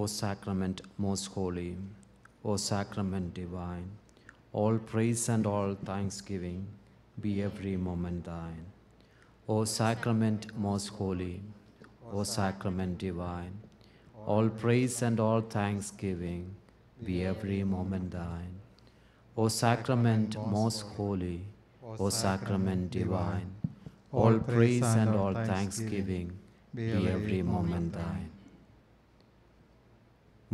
O sacrament most holy, O sacrament divine, all praise and all thanksgiving be every moment thine. O sacrament most holy, O sacrament divine, all praise and all thanksgiving be every moment thine. O sacrament most holy, O sacrament divine, all praise and all thanksgiving be every moment thine.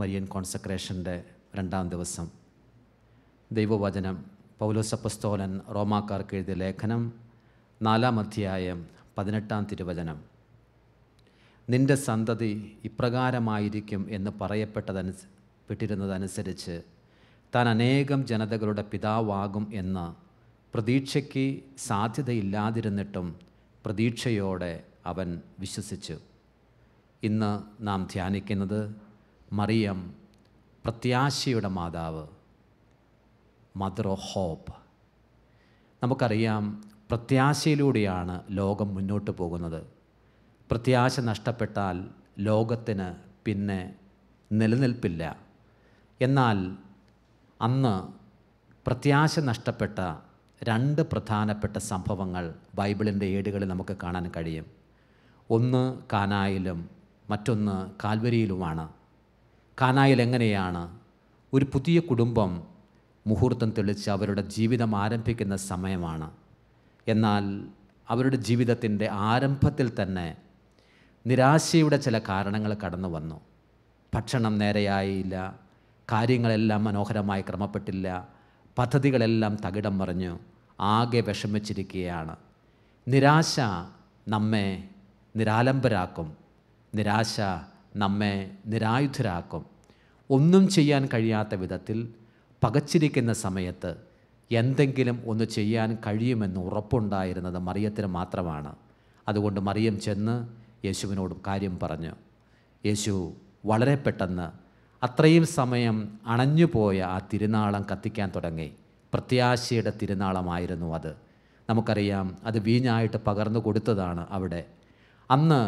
Marian കോൺസക്രേഷൻ്റെ രണ്ടാം ദിവസം ദൈവവചനം പൗലോസപ്പസ്തോലൻ റോമാക്കാർക്ക് എഴുതിയ ലേഖനം നാലാം അധ്യായം പതിനെട്ടാം തിരുവചനം നിന്റെ സന്തതി ഇപ്രകാരമായിരിക്കും എന്ന് പറയപ്പെട്ടതനുസ പെട്ടിരുന്നതനുസരിച്ച് താൻ അനേകം ജനതകളുടെ പിതാവാകും എന്ന പ്രതീക്ഷയ്ക്ക് സാധ്യതയില്ലാതിരുന്നിട്ടും പ്രതീക്ഷയോടെ അവൻ വിശ്വസിച്ചു ഇന്ന് നാം ധ്യാനിക്കുന്നത് മറിയം പ്രത്യാശയുടെ മാതാവ് മദർ ഓഫ് ഹോപ്പ് നമുക്കറിയാം പ്രത്യാശയിലൂടെയാണ് ലോകം മുന്നോട്ട് പോകുന്നത് പ്രത്യാശ നഷ്ടപ്പെട്ടാൽ ലോകത്തിന് പിന്നെ നിലനിൽപ്പില്ല എന്നാൽ അന്ന് പ്രത്യാശ നഷ്ടപ്പെട്ട രണ്ട് പ്രധാനപ്പെട്ട സംഭവങ്ങൾ ബൈബിളിൻ്റെ ഏടുകളിൽ നമുക്ക് കാണാൻ കഴിയും ഒന്ന് കാനായിലും മറ്റൊന്ന് കാൽവരിയിലുമാണ് കാനായിൽ എങ്ങനെയാണ് ഒരു പുതിയ കുടുംബം മുഹൂർത്തം തെളിച്ച് അവരുടെ ജീവിതം ആരംഭിക്കുന്ന സമയമാണ് എന്നാൽ അവരുടെ ജീവിതത്തിൻ്റെ ആരംഭത്തിൽ തന്നെ നിരാശയുടെ ചില കാരണങ്ങൾ കടന്നു വന്നു ഭക്ഷണം നേരെയായില്ല കാര്യങ്ങളെല്ലാം മനോഹരമായി ക്രമപ്പെട്ടില്ല പദ്ധതികളെല്ലാം തകിടം മറിഞ്ഞു ആകെ വിഷമിച്ചിരിക്കുകയാണ് നിരാശ നമ്മെ നിരാലംബരാക്കും നിരാശ നമ്മെ നിരായുധരാക്കും ഒന്നും ചെയ്യാൻ കഴിയാത്ത വിധത്തിൽ പകച്ചിരിക്കുന്ന സമയത്ത് എന്തെങ്കിലും ഒന്ന് ചെയ്യാൻ കഴിയുമെന്ന് ഉറപ്പുണ്ടായിരുന്നത് മറിയത്തിന് മാത്രമാണ് അതുകൊണ്ട് മറിയം ചെന്ന് യേശുവിനോട് കാര്യം പറഞ്ഞു യേശു വളരെ പെട്ടെന്ന് അത്രയും സമയം അണഞ്ഞുപോയ ആ തിരുനാളം കത്തിക്കാൻ തുടങ്ങി പ്രത്യാശയുടെ തിരുനാളമായിരുന്നു അത് നമുക്കറിയാം അത് വീഞ്ഞായിട്ട് പകർന്നു കൊടുത്തതാണ് അവിടെ അന്ന്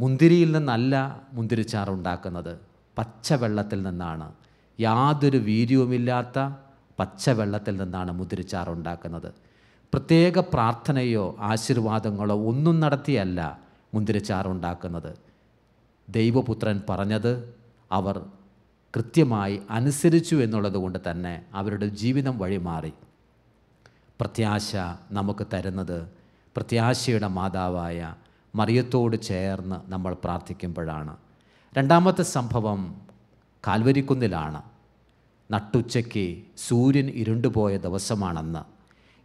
മുന്തിരിയിൽ നിന്നല്ല മുന്തിരിച്ചാർ ഉണ്ടാക്കുന്നത് പച്ചവെള്ളത്തിൽ നിന്നാണ് യാതൊരു വീര്യവുമില്ലാത്ത പച്ചവെള്ളത്തിൽ നിന്നാണ് മുന്തിരിച്ചാർ ഉണ്ടാക്കുന്നത് പ്രത്യേക പ്രാർത്ഥനയോ ആശീർവാദങ്ങളോ ഒന്നും നടത്തിയല്ല മുന്തിരിച്ചാർ ഉണ്ടാക്കുന്നത് ദൈവപുത്രൻ പറഞ്ഞത് അവർ കൃത്യമായി അനുസരിച്ചു എന്നുള്ളത് കൊണ്ട് തന്നെ അവരുടെ ജീവിതം വഴിമാറി പ്രത്യാശ നമുക്ക് തരുന്നത് പ്രത്യാശയുടെ മാതാവായ മറിയത്തോട് ചേർന്ന് നമ്മൾ പ്രാർത്ഥിക്കുമ്പോഴാണ് രണ്ടാമത്തെ സംഭവം കാൽവരിക്കുന്നിലാണ് നട്ടുച്ചയ്ക്ക് സൂര്യൻ ഇരുണ്ടുപോയ ദിവസമാണെന്ന്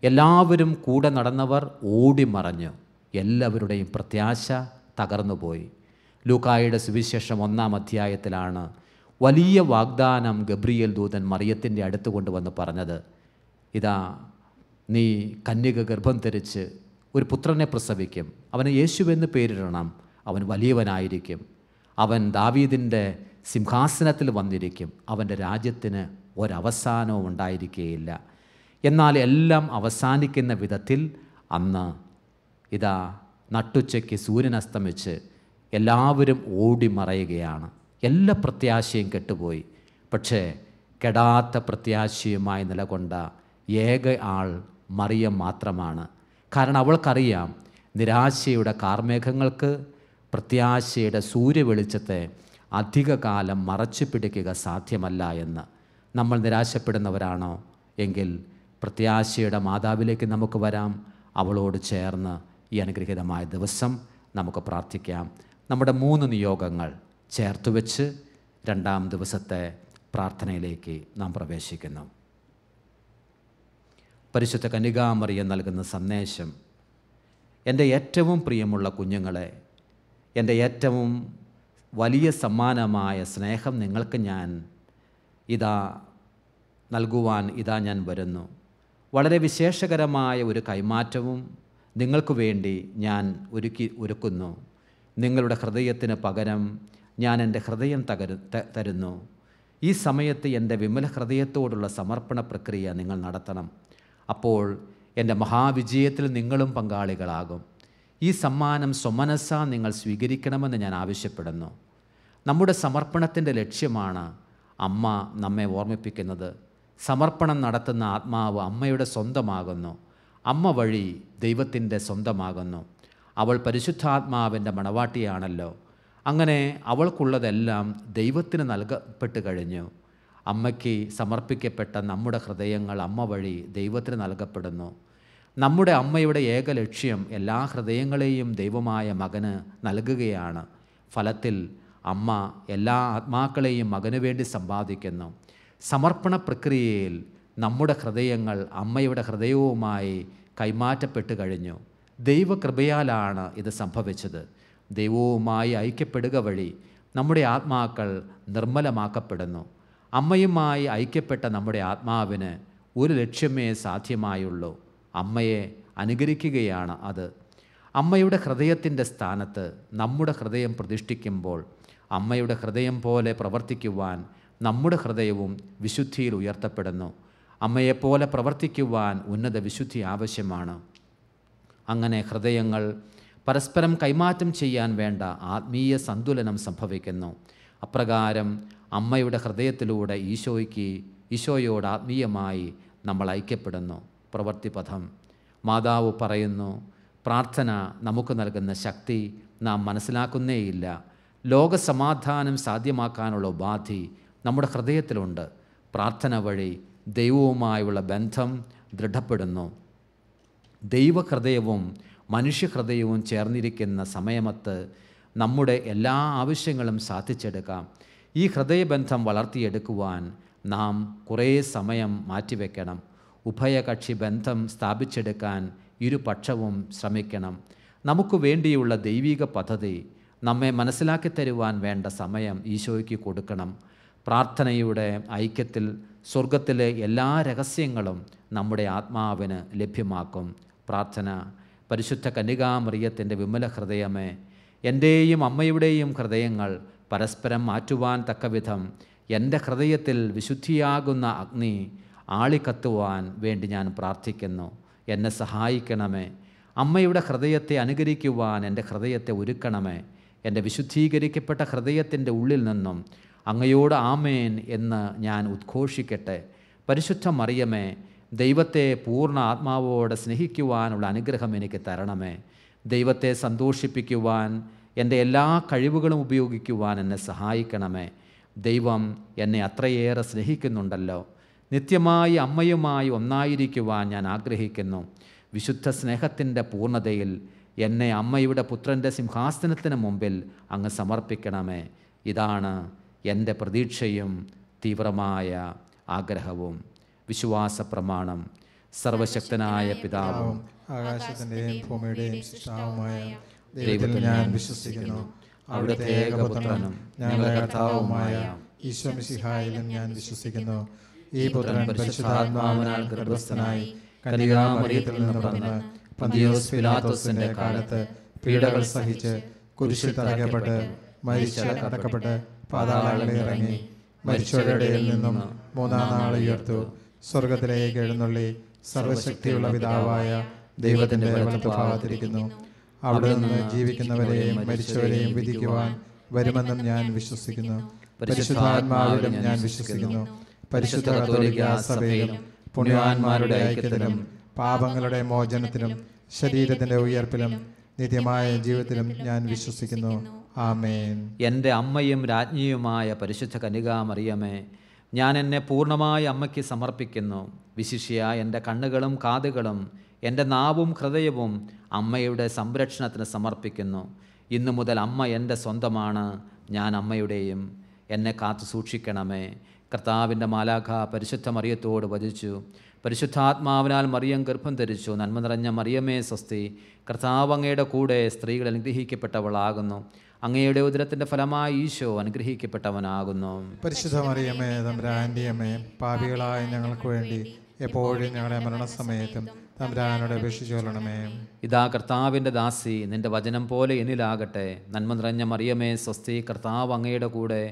എല്ലാവരും കൂടെ നടന്നവർ ഓടിമറഞ്ഞു എല്ലാവരുടെയും പ്രത്യാശ തകർന്നുപോയി ലൂക്കായുടെ സുവിശേഷം ഒന്നാം അധ്യായത്തിലാണ് വലിയ വാഗ്ദാനം ഗബ്രിയേൽ ദൂതൻ മറിയത്തിൻ്റെ അടുത്ത് കൊണ്ടുവന്ന് പറഞ്ഞത് ഇതാ നീ കന്യക ഗർഭം ധരിച്ച് ഒരു പുത്രനെ പ്രസവിക്കും അവന് യേശുവെന്ന് പേരിടണം അവൻ വലിയവനായിരിക്കും അവൻ ദാവീദിൻ്റെ സിംഹാസനത്തിൽ വന്നിരിക്കും അവൻ്റെ രാജ്യത്തിന് ഒരവസാനവും ഉണ്ടായിരിക്കുകയില്ല എന്നാൽ എല്ലാം അവസാനിക്കുന്ന വിധത്തിൽ അന്ന് ഇതാ നട്ടുച്ചയ്ക്ക് സൂര്യൻ അസ്തമിച്ച് എല്ലാവരും ഓടി മറയുകയാണ് എല്ലാ പ്രത്യാശയും കെട്ടുപോയി പക്ഷേ കെടാത്ത പ്രത്യാശയുമായി നിലകൊണ്ട ഏക ആൾ മറിയം മാത്രമാണ് കാരണം അവൾക്കറിയാം നിരാശയുടെ കാർമേഘങ്ങൾക്ക് പ്രത്യാശയുടെ സൂര്യവെളിച്ചത്തെ അധികകാലം മറച്ചു പിടിക്കുക സാധ്യമല്ല എന്ന് നമ്മൾ നിരാശപ്പെടുന്നവരാണോ എങ്കിൽ പ്രത്യാശയുടെ മാതാവിലേക്ക് നമുക്ക് വരാം അവളോട് ചേർന്ന് ഈ അനുഗ്രഹീതമായ ദിവസം നമുക്ക് പ്രാർത്ഥിക്കാം നമ്മുടെ മൂന്ന് നിയോഗങ്ങൾ ചേർത്തുവെച്ച് രണ്ടാം ദിവസത്തെ പ്രാർത്ഥനയിലേക്ക് നാം പ്രവേശിക്കുന്നു പരിശുദ്ധ കനികാമറിയ നൽകുന്ന സന്ദേശം എൻ്റെ ഏറ്റവും പ്രിയമുള്ള കുഞ്ഞുങ്ങളെ എൻ്റെ ഏറ്റവും വലിയ സമ്മാനമായ സ്നേഹം നിങ്ങൾക്ക് ഞാൻ ഇതാ നൽകുവാൻ ഇതാ ഞാൻ വരുന്നു വളരെ വിശേഷകരമായ ഒരു കൈമാറ്റവും നിങ്ങൾക്ക് വേണ്ടി ഞാൻ ഒരുക്കി ഒരുക്കുന്നു നിങ്ങളുടെ ഹൃദയത്തിന് പകരം ഞാൻ എൻ്റെ ഹൃദയം തകരു തരുന്നു ഈ സമയത്ത് എൻ്റെ വിമല ഹൃദയത്തോടുള്ള സമർപ്പണ പ്രക്രിയ നിങ്ങൾ നടത്തണം അപ്പോൾ എൻ്റെ മഹാവിജയത്തിൽ നിങ്ങളും പങ്കാളികളാകും ഈ സമ്മാനം സ്വമനസ്സ നിങ്ങൾ സ്വീകരിക്കണമെന്ന് ഞാൻ ആവശ്യപ്പെടുന്നു നമ്മുടെ സമർപ്പണത്തിൻ്റെ ലക്ഷ്യമാണ് അമ്മ നമ്മെ ഓർമ്മിപ്പിക്കുന്നത് സമർപ്പണം നടത്തുന്ന ആത്മാവ് അമ്മയുടെ സ്വന്തമാകുന്നു അമ്മ വഴി ദൈവത്തിൻ്റെ സ്വന്തമാകുന്നു അവൾ പരിശുദ്ധാത്മാവിൻ്റെ മണവാട്ടിയാണല്ലോ അങ്ങനെ അവൾക്കുള്ളതെല്ലാം ദൈവത്തിന് നൽകപ്പെട്ട് കഴിഞ്ഞു അമ്മയ്ക്ക് സമർപ്പിക്കപ്പെട്ട നമ്മുടെ ഹൃദയങ്ങൾ അമ്മ വഴി ദൈവത്തിന് നൽകപ്പെടുന്നു നമ്മുടെ അമ്മയുടെ ഏക ലക്ഷ്യം എല്ലാ ഹൃദയങ്ങളെയും ദൈവമായ മകന് നൽകുകയാണ് ഫലത്തിൽ അമ്മ എല്ലാ ആത്മാക്കളെയും മകനു വേണ്ടി സമ്പാദിക്കുന്നു സമർപ്പണ പ്രക്രിയയിൽ നമ്മുടെ ഹൃദയങ്ങൾ അമ്മയുടെ ഹൃദയവുമായി കൈമാറ്റപ്പെട്ട് കഴിഞ്ഞു ദൈവകൃപയാലാണ് ഇത് സംഭവിച്ചത് ദൈവവുമായി ഐക്യപ്പെടുക വഴി നമ്മുടെ ആത്മാക്കൾ നിർമ്മലമാക്കപ്പെടുന്നു അമ്മയുമായി ഐക്യപ്പെട്ട നമ്മുടെ ആത്മാവിന് ഒരു ലക്ഷ്യമേ സാധ്യമായുള്ളൂ അമ്മയെ അനുകരിക്കുകയാണ് അത് അമ്മയുടെ ഹൃദയത്തിൻ്റെ സ്ഥാനത്ത് നമ്മുടെ ഹൃദയം പ്രതിഷ്ഠിക്കുമ്പോൾ അമ്മയുടെ ഹൃദയം പോലെ പ്രവർത്തിക്കുവാൻ നമ്മുടെ ഹൃദയവും വിശുദ്ധിയിൽ ഉയർത്തപ്പെടുന്നു അമ്മയെപ്പോലെ പ്രവർത്തിക്കുവാൻ ഉന്നത വിശുദ്ധി ആവശ്യമാണ് അങ്ങനെ ഹൃദയങ്ങൾ പരസ്പരം കൈമാറ്റം ചെയ്യാൻ വേണ്ട ആത്മീയ സന്തുലനം സംഭവിക്കുന്നു അപ്രകാരം അമ്മയുടെ ഹൃദയത്തിലൂടെ ഈശോയ്ക്ക് ഈശോയോട് ആത്മീയമായി നമ്മൾ ഐക്യപ്പെടുന്നു പ്രവൃത്തിപഥം മാതാവ് പറയുന്നു പ്രാർത്ഥന നമുക്ക് നൽകുന്ന ശക്തി നാം മനസ്സിലാക്കുന്നേയില്ല ലോകസമാധാനം സാധ്യമാക്കാനുള്ള ഉപാധി നമ്മുടെ ഹൃദയത്തിലുണ്ട് പ്രാർത്ഥന വഴി ദൈവവുമായുള്ള ബന്ധം ദൃഢപ്പെടുന്നു ദൈവഹൃദയവും മനുഷ്യഹൃദയവും ചേർന്നിരിക്കുന്ന സമയമത്ത് നമ്മുടെ എല്ലാ ആവശ്യങ്ങളും സാധിച്ചെടുക്കാം ഈ ഹൃദയബന്ധം വളർത്തിയെടുക്കുവാൻ നാം കുറേ സമയം മാറ്റിവെക്കണം ഉഭയകക്ഷി ബന്ധം സ്ഥാപിച്ചെടുക്കാൻ ഇരുപക്ഷവും ശ്രമിക്കണം നമുക്ക് വേണ്ടിയുള്ള ദൈവിക പദ്ധതി നമ്മെ മനസ്സിലാക്കി തരുവാൻ വേണ്ട സമയം ഈശോയ്ക്ക് കൊടുക്കണം പ്രാർത്ഥനയുടെ ഐക്യത്തിൽ സ്വർഗത്തിലെ എല്ലാ രഹസ്യങ്ങളും നമ്മുടെ ആത്മാവിന് ലഭ്യമാക്കും പ്രാർത്ഥന പരിശുദ്ധ കന്യകാമറിയത്തിൻ്റെ വിമല ഹൃദയമേ എൻ്റെയും അമ്മയുടെയും ഹൃദയങ്ങൾ പരസ്പരം മാറ്റുവാൻ തക്കവിധം എൻ്റെ ഹൃദയത്തിൽ വിശുദ്ധിയാകുന്ന അഗ്നി ആളിക്കത്തുവാൻ വേണ്ടി ഞാൻ പ്രാർത്ഥിക്കുന്നു എന്നെ സഹായിക്കണമേ അമ്മയുടെ ഹൃദയത്തെ അനുകരിക്കുവാൻ എൻ്റെ ഹൃദയത്തെ ഒരുക്കണമേ എൻ്റെ വിശുദ്ധീകരിക്കപ്പെട്ട ഹൃദയത്തിൻ്റെ ഉള്ളിൽ നിന്നും അങ്ങയോട് ആമേൻ എന്ന് ഞാൻ ഉദ്ഘോഷിക്കട്ടെ പരിശുദ്ധ മറിയമേ ദൈവത്തെ പൂർണ്ണ ആത്മാവോടെ സ്നേഹിക്കുവാനുള്ള അനുഗ്രഹം എനിക്ക് തരണമേ ദൈവത്തെ സന്തോഷിപ്പിക്കുവാൻ എൻ്റെ എല്ലാ കഴിവുകളും ഉപയോഗിക്കുവാൻ എന്നെ സഹായിക്കണമേ ദൈവം എന്നെ അത്രയേറെ സ്നേഹിക്കുന്നുണ്ടല്ലോ നിത്യമായി അമ്മയുമായി ഒന്നായിരിക്കുവാൻ ഞാൻ ആഗ്രഹിക്കുന്നു വിശുദ്ധ സ്നേഹത്തിൻ്റെ പൂർണ്ണതയിൽ എന്നെ അമ്മയുടെ പുത്രൻ്റെ സിംഹാസനത്തിന് മുമ്പിൽ അങ്ങ് സമർപ്പിക്കണമേ ഇതാണ് എൻ്റെ പ്രതീക്ഷയും തീവ്രമായ ആഗ്രഹവും വിശ്വാസ പ്രമാണം സർവശക്തനായ പിതാവും ആകാശത്തിൻ്റെയും ഭൂമിയുടെയും സൃഷ്ടാവുമായ ദൈവത്തിൽ ഞാൻ വിശ്വസിക്കുന്നു അവിടുത്തെ ഏകപുത്രനും ഞങ്ങളുടെ കർത്താവുമായ ഈശ്വരസിഹായിലും ഞാൻ വിശ്വസിക്കുന്നു ഈ പുത്രൻ പരിശുദ്ധാത്മാവിനാൽ ഗർഭസ്ഥനായി കലികാമറിയത്തിൽ നിന്ന് പറന്ന് പന്തിയോസ് പിലാത്തോസിന്റെ കാലത്ത് പീഡകൾ സഹിച്ച് കുരിശിൽ തറയ്ക്കപ്പെട്ട് മരിച്ച് കടക്കപ്പെട്ട് പാതാളങ്ങളിൽ ഇറങ്ങി മരിച്ചവരുടെ നിന്നും മൂന്നാം നാൾ ഉയർത്തു സ്വർഗത്തിലേക്ക് എഴുന്നള്ളി സർവശക്തിയുള്ള പിതാവായ ദൈവത്തിന്റെ വലത്തുഭാഗത്തിരിക്കുന്നു അവിടെ നിന്ന് ജീവിക്കുന്നവരെയും മരിച്ചവരെയും വിധിക്കുവാൻ വരുമെന്നും ഞാൻ വിശ്വസിക്കുന്നു പരിശുദ്ധാത്മാവിലും ഞാൻ വിശ്വസിക്കുന്നു പരിശുദ്ധ സഭയിലും പുണ്യവാന്മാരുടെ ഐക്യത്തിലും പാപങ്ങളുടെ മോചനത്തിലും ശരീരത്തിന്റെ ഉയർപ്പിലും നിത്യമായ ജീവിതത്തിലും ഞാൻ വിശ്വസിക്കുന്നു ആമേൻ എൻ്റെ അമ്മയും രാജ്ഞിയുമായ പരിശുദ്ധ കനികാമറിയമേ ഞാൻ എന്നെ പൂർണ്ണമായി അമ്മയ്ക്ക് സമർപ്പിക്കുന്നു വിശിഷ്യ എൻ്റെ കണ്ണുകളും കാതുകളും എൻ്റെ നാവും ഹൃദയവും അമ്മയുടെ സംരക്ഷണത്തിന് സമർപ്പിക്കുന്നു ഇന്നു മുതൽ അമ്മ എൻ്റെ സ്വന്തമാണ് ഞാൻ അമ്മയുടെയും എന്നെ കാത്തു സൂക്ഷിക്കണമേ കർത്താവിൻ്റെ മാലാഖ പരിശുദ്ധ മറിയത്തോട് വചിച്ചു പരിശുദ്ധാത്മാവിനാൽ മറിയം ഗർഭം ധരിച്ചു നന്മ നിറഞ്ഞ മറിയമേ സ്വസ്തി കർത്താവ് അങ്ങയുടെ കൂടെ സ്ത്രീകൾ അനുഗ്രഹിക്കപ്പെട്ടവളാകുന്നു അങ്ങയുടെ ഉദരത്തിൻ്റെ ഫലമായി ഈശോ അനുഗ്രഹിക്കപ്പെട്ടവനാകുന്നു പരിശുദ്ധ മറിയമ്മേ തമ്പുരാൻ്റിയമ്മേ പാപികളായ ഞങ്ങൾക്ക് വേണ്ടി എപ്പോഴും ഞങ്ങളുടെ മരണസമയത്തും തമ്പുരാനോട് അപേക്ഷിച്ചോളണമേ ഇതാ കർത്താവിൻ്റെ ദാസി നിന്റെ വചനം പോലെ എന്നിലാകട്ടെ നന്മ നിറഞ്ഞ മറിയമേ സ്വസ്തി കർത്താവ് അങ്ങയുടെ കൂടെ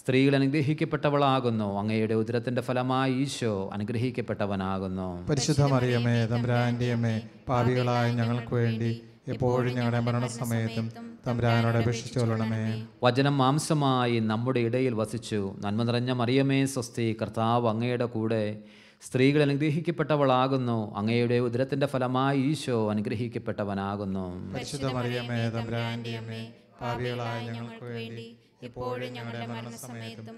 സ്ത്രീകൾ അനുഗ്രഹിക്കപ്പെട്ടവളാകുന്നു അങ്ങയുടെ ഉദരത്തിന്റെ ഫലമായി ഈശോ അനുഗ്രഹിക്കപ്പെട്ടവനാകുന്നു പരിശുദ്ധ മറിയമേ തമ്പുരാൻ്റെ അമ്മേ പാപികളായ ഞങ്ങൾക്ക് വേണ്ടി എപ്പോഴും ഞങ്ങളുടെ മരണസമയത്തും തമ്പുരാനോട് അപേക്ഷിച്ചോളണമേ വചനം മാംസമായി നമ്മുടെ ഇടയിൽ വസിച്ചു നന്മ നിറഞ്ഞ മറിയമേ സ്വസ്തി കർത്താവ് അങ്ങയുടെ കൂടെ സ്ത്രീകൾ അനുഗ്രഹിക്കപ്പെട്ടവളാകുന്നു അങ്ങയുടെ ഉദരത്തിന്റെ ഫലമായി ഈശോ അനുഗ്രഹിക്കപ്പെട്ടവനാകുന്നു പാപികളായ ഇപ്പോഴും ഞങ്ങളുടെ മരണസമയത്തും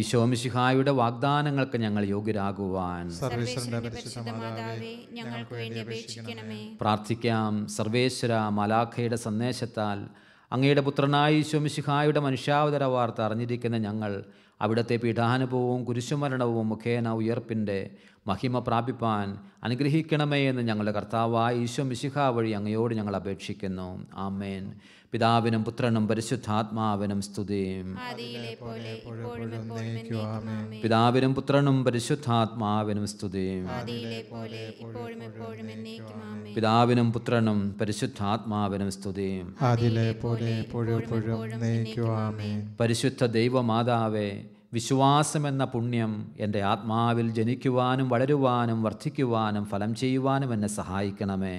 ഈശോ മിശിഹായുടെ വാഗ്ദാനങ്ങൾക്ക് ഞങ്ങൾ യോഗ്യരാകുവാൻ ഞങ്ങൾക്ക് പ്രാർത്ഥിക്കാം സർവേശ്വര മലാഖയുടെ സന്ദേശത്താൽ അങ്ങയുടെ പുത്രനായ ഈശോ മിശിഹായുടെ മനുഷ്യാവതര വാർത്ത അറിഞ്ഞിരിക്കുന്ന ഞങ്ങൾ അവിടുത്തെ പീഠാനുഭവവും കുരിശുമരണവും മുഖേന ഉയർപ്പിൻ്റെ മഹിമ പ്രാപിപ്പാൻ അനുഗ്രഹിക്കണമേ എന്ന് ഞങ്ങളുടെ കർത്താവായ ഈശോ മിശിഹ വഴി അങ്ങയോട് ഞങ്ങൾ അപേക്ഷിക്കുന്നു ആമേൻ പിതാവിനും പുത്രനും പരിശുദ്ധാത്മാവിനും സ്തുതി പിതാവിനും പുത്രനും പരിശുദ്ധാത്മാവിനും സ്തുതി പിതാവിനും പുത്രനും പരിശുദ്ധാത്മാവിനും സ്തുതി പരിശുദ്ധ ദൈവമാതാവേ എന്ന പുണ്യം എൻ്റെ ആത്മാവിൽ ജനിക്കുവാനും വളരുവാനും വർദ്ധിക്കുവാനും ഫലം ചെയ്യുവാനും എന്നെ സഹായിക്കണമേ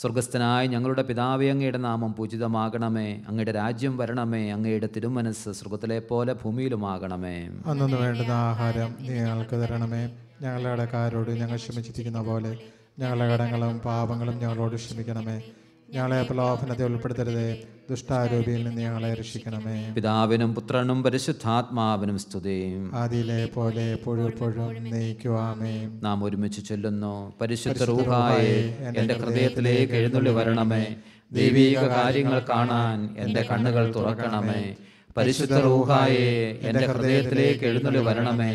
സ്വർഗസ്ഥനായ ഞങ്ങളുടെ പിതാവേ അങ്ങയുടെ നാമം പൂജിതമാകണമേ അങ്ങയുടെ രാജ്യം വരണമേ അങ്ങയുടെ തിരുമനസ് സ്വർഗത്തിലെ പോലെ ഭൂമിയിലുമാകണമേ അന്നു വേണ്ടുന്ന ആഹാരം ഞങ്ങൾക്ക് തരണമേ ഞങ്ങളുടെ കാരോട് ഞങ്ങൾ ക്ഷമിച്ചിരിക്കുന്ന പോലെ ഞങ്ങളുടെ കടങ്ങളും പാപങ്ങളും ഞങ്ങളോട് ക്ഷമിക്കണമേ ഞങ്ങളെ പ്രലോഭനത്തെ ഉൾപ്പെടുത്തരുത് ദുഷ്ടാരൂപിയിൽ നിന്ന് ഞങ്ങളെ രക്ഷിക്കണമേ പിതാവിനും പുത്രനും പരിശുദ്ധാത്മാവിനും സ്തുതിയും ആദിയിലെ പോലെ നയിക്കുവാമേ നാം ഒരുമിച്ച് ചെല്ലുന്നു പരിശുദ്ധ റൂഹായെ എൻ്റെ ഹൃദയത്തിലേക്ക് എഴുന്നള്ളി വരണമേ ദൈവീക കാര്യങ്ങൾ കാണാൻ എൻ്റെ കണ്ണുകൾ തുറക്കണമേ പരിശുദ്ധ റൂഹായെ എൻ്റെ ഹൃദയത്തിലേക്ക് എഴുന്നള്ളി വരണമേ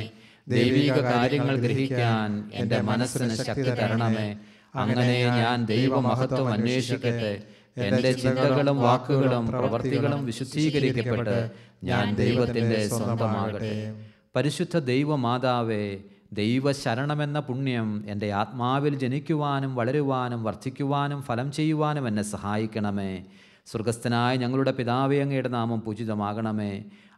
ദൈവീക കാര്യങ്ങൾ ഗ്രഹിക്കാൻ എൻ്റെ മനസ്സിന് ശക്തി തരണമേ അങ്ങനെ ഞാൻ ദൈവമഹത്വം അന്വേഷിക്കട്ടെ എന്റെ ചിന്തകളും വാക്കുകളും പ്രവർത്തികളും വിശുദ്ധീകരിക്കപ്പെട്ട് ഞാൻ ദൈവത്തിന്റെ സ്വന്തമാകട്ടെ പരിശുദ്ധ ദൈവമാതാവേ ദൈവശരണമെന്ന പുണ്യം എൻ്റെ ആത്മാവിൽ ജനിക്കുവാനും വളരുവാനും വർദ്ധിക്കുവാനും ഫലം ചെയ്യുവാനും എന്നെ സഹായിക്കണമേ സ്വർഗസ്ഥനായ ഞങ്ങളുടെ പിതാവേ അങ്ങയുടെ നാമം പൂജിതമാകണമേ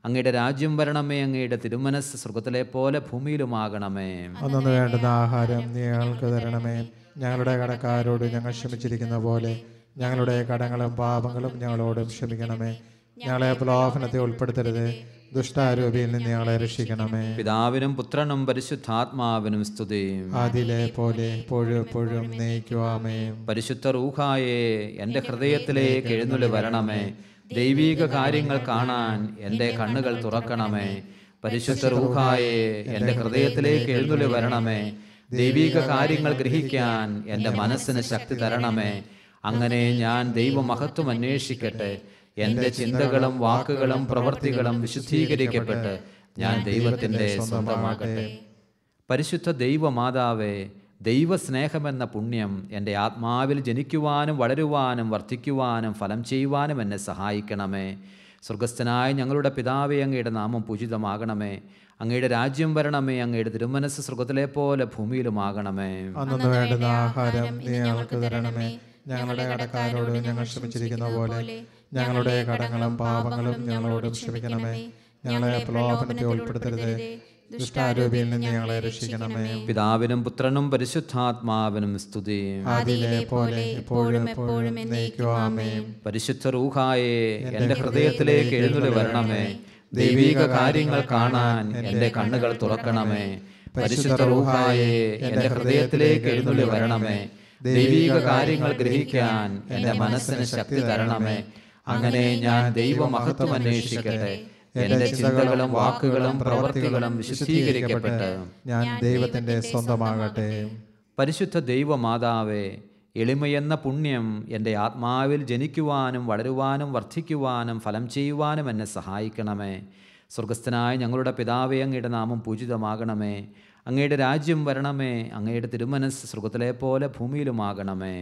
അങ്ങയുടെ രാജ്യം വരണമേ അങ്ങയുടെ തിരുമനസ് സ്വർഗത്തിലെ പോലെ ഭൂമിയിലുമാകണമേ അന്നു വേണ്ടത് ആഹാരം ഞങ്ങൾക്ക് തരണമേ ഞങ്ങളുടെ കടക്കാരോട് ഞങ്ങൾ ക്ഷമിച്ചിരിക്കുന്ന പോലെ ഞങ്ങളുടെ കടങ്ങളും പാപങ്ങളും ഞങ്ങളോടും ക്ഷമിക്കണമേ ഞങ്ങളെ പ്രലോഭനത്തെ ഉൾപ്പെടുത്തരുത് ദുഷ്ടാരോപിയിൽ നിന്ന് ഞങ്ങളെ രക്ഷിക്കണമേ പിതാവിനും പുത്രനും പരിശുദ്ധാത്മാവിനും സ്തുതി അതിലെ പോലെ എപ്പോഴും എപ്പോഴും നയിക്കുവാമേ പരിശുദ്ധ റൂഹായെ എൻ്റെ ഹൃദയത്തിലേക്ക് എഴുന്നള്ളി വരണമേ ദൈവീക കാര്യങ്ങൾ കാണാൻ എൻ്റെ കണ്ണുകൾ തുറക്കണമേ പരിശുദ്ധ റൂഹായെ എൻ്റെ ഹൃദയത്തിലേക്ക് എഴുന്നള്ളി വരണമേ ദൈവിക കാര്യങ്ങൾ ഗ്രഹിക്കാൻ എൻ്റെ മനസ്സിന് ശക്തി തരണമേ അങ്ങനെ ഞാൻ ദൈവമഹത്വം അന്വേഷിക്കട്ടെ എൻ്റെ ചിന്തകളും വാക്കുകളും പ്രവൃത്തികളും വിശുദ്ധീകരിക്കപ്പെട്ട് ഞാൻ ദൈവത്തിൻ്റെ സ്വന്തമാകട്ടെ പരിശുദ്ധ ദൈവമാതാവേ ദൈവസ്നേഹമെന്ന പുണ്യം എൻ്റെ ആത്മാവിൽ ജനിക്കുവാനും വളരുവാനും വർദ്ധിക്കുവാനും ഫലം ചെയ്യുവാനും എന്നെ സഹായിക്കണമേ സ്വർഗസ്ഥനായ ഞങ്ങളുടെ പിതാവേ അങ്ങയുടെ നാമം പൂജിതമാകണമേ അങ്ങയുടെ രാജ്യം വരണമേ അങ്ങയുടെ തിരുമനസ് സ്വർഗത്തിലെ പോലെ ഭൂമിയിലുമാകണമേ ആഹാരം ഞങ്ങൾക്ക് തരണമേ ഞങ്ങളുടെ കടക്കാരോട് ഞങ്ങൾ ക്ഷമിച്ചിരിക്കുന്ന പോലെ ഞങ്ങളുടെ കടങ്ങളും പാപങ്ങളും ഞങ്ങളോട് ക്ഷമിക്കണമേ ഞങ്ങളെ പ്രലോഭനത്തെ ഉൾപ്പെടുത്തരുത് ഞങ്ങളെ രക്ഷിക്കണമേ പിതാവിനും പുത്രനും പരിശുദ്ധാത്മാവിനും സ്തുതി പോലെ എപ്പോഴും പരിശുദ്ധ റൂഹായെ എൻ്റെ ഹൃദയത്തിലേക്ക് എഴുന്നള്ളി വരണമേ ദൈവീക കാര്യങ്ങൾ കാണാൻ എൻ്റെ കണ്ണുകൾ തുറക്കണമേ പരിശുദ്ധ റൂഹായെ എൻ്റെ ഹൃദയത്തിലേക്ക് എഴുന്നള്ളി വരണമേ ദൈവീക കാര്യങ്ങൾ ഗ്രഹിക്കാൻ എൻ്റെ മനസ്സിന് ശക്തി തരണമേ അങ്ങനെ ഞാൻ ദൈവമഹത്വം അന്വേഷിക്കട്ടെ എന്റെ ചിന്തകളും വാക്കുകളും പ്രവർത്തികളും വിശുദ്ധീകരിക്കപ്പെട്ട് ഞാൻ ദൈവത്തിന്റെ സ്വന്തമാകട്ടെ പരിശുദ്ധ ദൈവമാതാവേ എളിമയെന്ന പുണ്യം എൻ്റെ ആത്മാവിൽ ജനിക്കുവാനും വളരുവാനും വർദ്ധിക്കുവാനും ഫലം ചെയ്യുവാനും എന്നെ സഹായിക്കണമേ സ്വർഗസ്ഥനായ ഞങ്ങളുടെ പിതാവേ അങ്ങയുടെ നാമം പൂജിതമാകണമേ അങ്ങയുടെ രാജ്യം വരണമേ അങ്ങയുടെ തിരുമനസ് സ്വർഗത്തിലെ പോലെ ഭൂമിയിലുമാകണമേ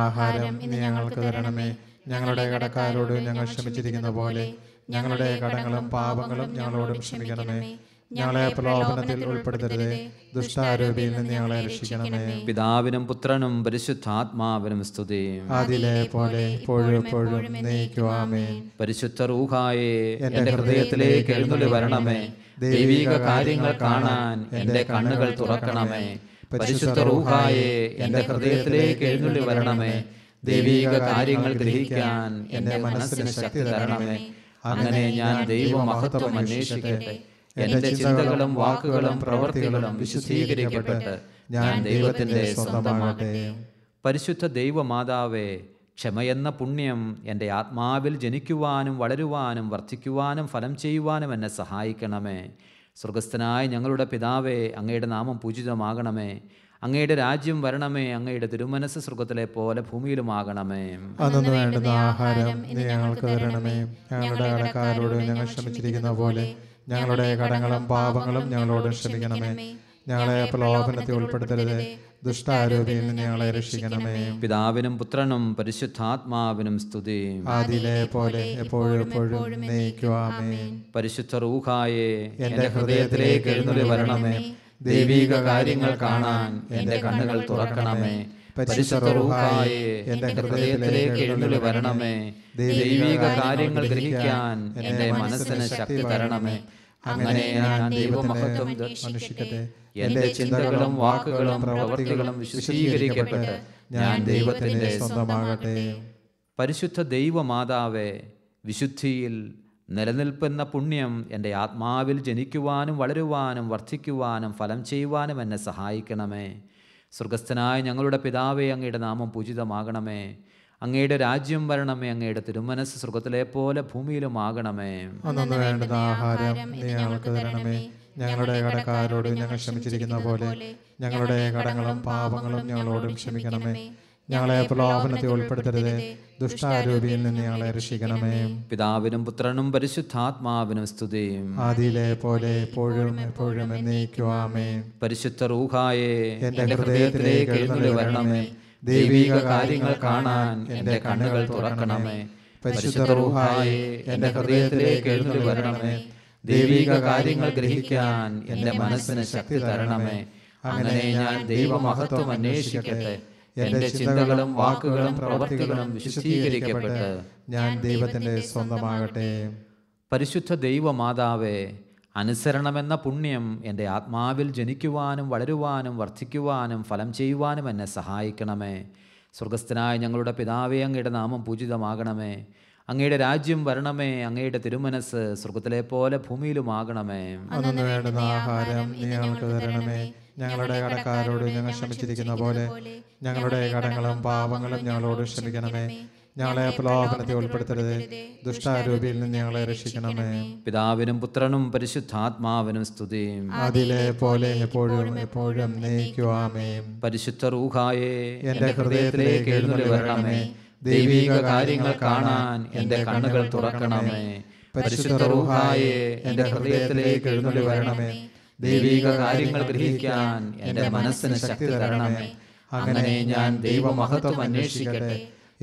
ആഹാരം ഞങ്ങൾക്ക് തരണമേ ഞങ്ങളുടെ കടക്കാരോട് ഞങ്ങൾ ശ്രമിച്ചിരിക്കുന്ന പോലെ ഞങ്ങളുടെ കടങ്ങളും പാപങ്ങളും ഞങ്ങളോട് ക്ഷമിക്കണമേ ഞങ്ങളെ പ്രലോഭനത്തിൽ ഉൾപ്പെടുത്തരുതേ ദുഷ്ടാരോപിയിൽ നിന്ന് ഞങ്ങളെ രക്ഷിക്കണമേ പിതാവിനും പുത്രനും പരിശുദ്ധാത്മാവിനും സ്തുതി അതിലെ പോലെ എപ്പോഴും എപ്പോഴും നയിക്കുവാമേ പരിശുദ്ധ റൂഹായെ എന്റെ ഹൃദയത്തിലേക്ക് എഴുന്നള്ളി വരണമേ ദൈവിക കാര്യങ്ങൾ കാണാൻ എന്റെ കണ്ണുകൾ തുറക്കണമേ പരിശുദ്ധ റൂഹായെ എന്റെ ഹൃദയത്തിലേക്ക് എഴുന്നള്ളി വരണമേ ദൈവിക കാര്യങ്ങൾ ഗ്രഹിക്കാൻ എന്റെ മനസ്സിന് ശക്തി തരണമേ അങ്ങനെ ഞാൻ ദൈവമഹത്വം അന്വേഷിക്കട്ടെ എന്റെ ചിന്തകളും വാക്കുകളും പ്രവൃത്തികളും വിശുദ്ധീകരിക്കപ്പെട്ട് ഞാൻ ദൈവത്തിന്റെ സ്വന്തമാകട്ടെ പരിശുദ്ധ ദൈവമാതാവേ ക്ഷമയെന്ന പുണ്യം എൻ്റെ ആത്മാവിൽ ജനിക്കുവാനും വളരുവാനും വർദ്ധിക്കുവാനും ഫലം ചെയ്യുവാനും എന്നെ സഹായിക്കണമേ സ്വർഗസ്ഥനായ ഞങ്ങളുടെ പിതാവേ അങ്ങയുടെ നാമം പൂജിതമാകണമേ അങ്ങയുടെ രാജ്യം വരണമേ അങ്ങയുടെ തിരുമനസ് സ്വർഗത്തിലെ പോലെ ഭൂമിയിലുമാകണമേ അന്നു വേണ്ടുന്ന ആഹാരം ഞങ്ങൾക്ക് തരണമേ ഞങ്ങളുടെ കടക്കാരോട് ഞങ്ങൾ ക്ഷമിച്ചിരിക്കുന്ന പോലെ ഞങ്ങളുടെ കടങ്ങളും പാപങ്ങളും ഞങ്ങളോട് ക്ഷമിക്കണമേ ഞങ്ങളെ പ്രലോഭനത്തിൽ ഉൾപ്പെടുത്തരുത് ദുഷ്ടാരോപിയിൽ നിന്ന് ഞങ്ങളെ രക്ഷിക്കണമേ പിതാവിനും പുത്രനും പരിശുദ്ധാത്മാവിനും സ്തുതി ആദിലെ പോലെ എപ്പോഴും എപ്പോഴും നയിക്കുവാമേ പരിശുദ്ധ റൂഹായെ എന്റെ ഹൃദയത്തിലേക്ക് എഴുന്നള്ളി വരണമേ ദൈവീക കാര്യങ്ങൾ കാണാൻ എൻ്റെ കണ്ണുകൾ തുറക്കണമേ പരിശുദ്ധറൂഹായെ എൻ്റെ ഹൃദയത്തിലേക്ക് എഴുന്നള്ളി വരണമേ ദൈവിക കാര്യങ്ങൾ ഗ്രഹിക്കാൻ എൻ്റെ മനസ്സിന് ശക്തി തരണമേ അങ്ങനെ ഞാൻ ദൈവമഹത്വം അനുഷ്ഠിക്കട്ടെ എൻ്റെ ചിന്തകളും വാക്കുകളും പ്രവൃത്തികളും വിശദീകരിക്കട്ടെ ഞാൻ ദൈവത്തിൻ്റെ സ്വന്തമാകട്ടെ പരിശുദ്ധ ദൈവമാതാവേ വിശുദ്ധിയിൽ നിലനിൽപ്പെന്ന പുണ്യം എൻ്റെ ആത്മാവിൽ ജനിക്കുവാനും വളരുവാനും വർദ്ധിക്കുവാനും ഫലം ചെയ്യുവാനും എന്നെ സഹായിക്കണമേ സ്വർഗസ്ഥനായ ഞങ്ങളുടെ പിതാവേ അങ്ങയുടെ നാമം പൂജിതമാകണമേ അങ്ങയുടെ രാജ്യം വരണമേ അങ്ങയുടെ തിരുമനസ് സ്വർഗത്തിലെ പോലെ ഭൂമിയിലും ആകണമേ ഞങ്ങളുടെ കടക്കാരോട് ഞങ്ങൾ ക്ഷമിച്ചിരിക്കുന്ന പോലെ ഞങ്ങളുടെ കടങ്ങളും പാപങ്ങളും ഞങ്ങളോടും ക്ഷമിക്കണമേ ഞങ്ങളെ പ്രലോഭനത്തിൽ ഉൾപ്പെടുത്തരുത് ദുഷ്ടാരൂപിയിൽ നിന്ന് ഞങ്ങളെ രക്ഷിക്കണമേ പിതാവിനും പുത്രനും പരിശുദ്ധാത്മാവിനും സ്തുതിയും ആദിയിലെ പോലെ എപ്പോഴും എപ്പോഴും എന്നേക്കുവാമേ പരിശുദ്ധ റൂഹായെ എന്റെ ഹൃദയത്തിലേക്ക് വരണമേ ദൈവിക കാര്യങ്ങൾ കാണാൻ എന്റെ കണ്ണുകൾ തുറക്കണമേ പരിശുദ്ധ റൂഹായെ എന്റെ ഹൃദയത്തിലേക്ക് എഴുന്നള്ളി വരണമേ ദൈവിക കാര്യങ്ങൾ ഗ്രഹിക്കാൻ എന്റെ മനസ്സിന് ശക്തി തരണമേ അങ്ങനെ ഞാൻ ദൈവമഹത്വം അന്വേഷിക്കട്ടെ എന്റെ ചിന്തകളും വാക്കുകളും പ്രവർത്തികളും വിശുദ്ധീകരിക്കപ്പെട്ട് ഞാൻ ദൈവത്തിന്റെ സ്വന്തമാകട്ടെ പരിശുദ്ധ ദൈവമാതാവേ അനുസരണമെന്ന പുണ്യം എൻ്റെ ആത്മാവിൽ ജനിക്കുവാനും വളരുവാനും വർദ്ധിക്കുവാനും ഫലം ചെയ്യുവാനും എന്നെ സഹായിക്കണമേ സ്വർഗസ്ഥനായ ഞങ്ങളുടെ പിതാവേ അങ്ങയുടെ നാമം പൂജിതമാകണമേ അങ്ങയുടെ രാജ്യം വരണമേ അങ്ങയുടെ തിരുമനസ് സ്വർഗത്തിലെ പോലെ ഭൂമിയിലുമാകണമേ ആഹാരം ഞങ്ങൾക്ക് തരണമേ ഞങ്ങളുടെ കടക്കാരോട് ഞങ്ങൾ ക്ഷമിച്ചിരിക്കുന്ന പോലെ ഞങ്ങളുടെ കടങ്ങളും പാപങ്ങളും ഞങ്ങളോട് ക്ഷമിക്കണമേ ഞങ്ങളെ പ്രലോഭനത്തെ ഉൾപ്പെടുത്തരുത് ദുഷ്ടാരൂപിയിൽ നിന്ന് ഞങ്ങളെ രക്ഷിക്കണമേ പിതാവിനും പുത്രനും പരിശുദ്ധാത്മാവിനും സ്തുതി അതിലെ പോലെ എപ്പോഴും എപ്പോഴും നയിക്കുവാമേ പരിശുദ്ധ റൂഹായെ എന്റെ ഹൃദയത്തിലേക്ക് എഴുന്നള്ളി ദൈവിക കാര്യങ്ങൾ കാണാൻ എന്റെ കണ്ണുകൾ തുറക്കണമേ പരിശുദ്ധ റൂഹായെ എന്റെ ഹൃദയത്തിലേക്ക് എഴുന്നള്ളി വരണമേ ദൈവിക കാര്യങ്ങൾ ഗ്രഹിക്കാൻ എൻ്റെ മനസ്സിന് ശക്തി തരണമേ അങ്ങനെ ഞാൻ ദൈവമഹത്വം അന്വേഷിക്കട്ടെ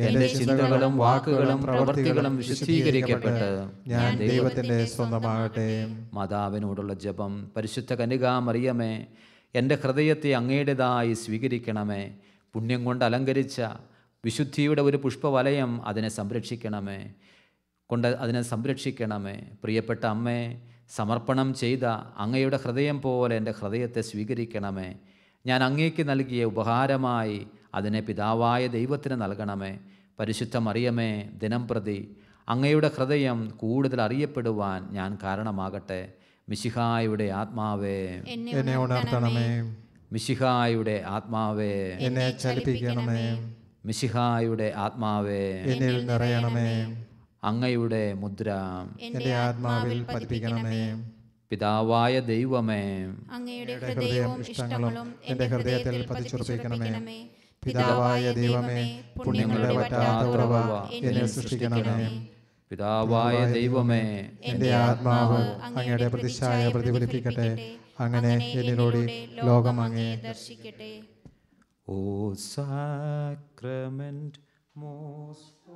എന്റെ ചിന്തകളും വാക്കുകളും പ്രവൃത്തികളും വിശദീകരിക്കപ്പെട്ട് ഞാൻ ദൈവത്തിന്റെ സ്വന്തമാകട്ടെ മാതാവിനോടുള്ള ജപം പരിശുദ്ധ കനികാ മറിയമേ എൻ്റെ ഹൃദയത്തെ അങ്ങയുടേതായി സ്വീകരിക്കണമേ പുണ്യം കൊണ്ട് അലങ്കരിച്ച വിശുദ്ധിയുടെ ഒരു പുഷ്പവലയം അതിനെ സംരക്ഷിക്കണമേ കൊണ്ട് അതിനെ സംരക്ഷിക്കണമേ പ്രിയപ്പെട്ട അമ്മേ സമർപ്പണം ചെയ്ത അങ്ങയുടെ ഹൃദയം പോലെ എൻ്റെ ഹൃദയത്തെ സ്വീകരിക്കണമേ ഞാൻ അങ്ങേക്ക് നൽകിയ ഉപഹാരമായി അതിനെ പിതാവായ ദൈവത്തിന് നൽകണമേ പരിശുദ്ധ മറിയമേ ദിനം പ്രതി അങ്ങയുടെ ഹൃദയം കൂടുതൽ അറിയപ്പെടുവാൻ ഞാൻ കാരണമാകട്ടെ മിശിഹായുടെ ആത്മാവേ എന്നെ ഉണർത്തണമേ മിശിഹായുടെ ആത്മാവേ എന്നെ ചലിപ്പിക്കണമേ മിശിഹായുടെ ആത്മാവേ എന്നിൽ നിറയണമേ അങ്ങയുടെ മുദ്ര എന്റെ ആത്മാവിൽ പതിപ്പിക്കണമേ പിതാവായ ദൈവമേ അങ്ങയുടെ ഹൃദയവും ഇഷ്ടങ്ങളും എന്റെ ഹൃദയത്തിൽ പതിച്ചുറപ്പിക്കണമേ പിതാവായ ദൈവമേ പുണ്യങ്ങളുടെ പറ്റാത്ത ഉറവ എന്നെ സൃഷ്ടിക്കണമേ പിതാവായ ദൈവമേ എന്റെ ആത്മാവ് അങ്ങയുടെ പ്രതിച്ഛായ പ്രതിഫലിപ്പിക്കട്ടെ അങ്ങനെ എന്നിലൂടെ ലോകം അങ്ങേ ദർശിക്കട്ടെ ഓ സാക്രമെന്റ് മോസ്റ്റ്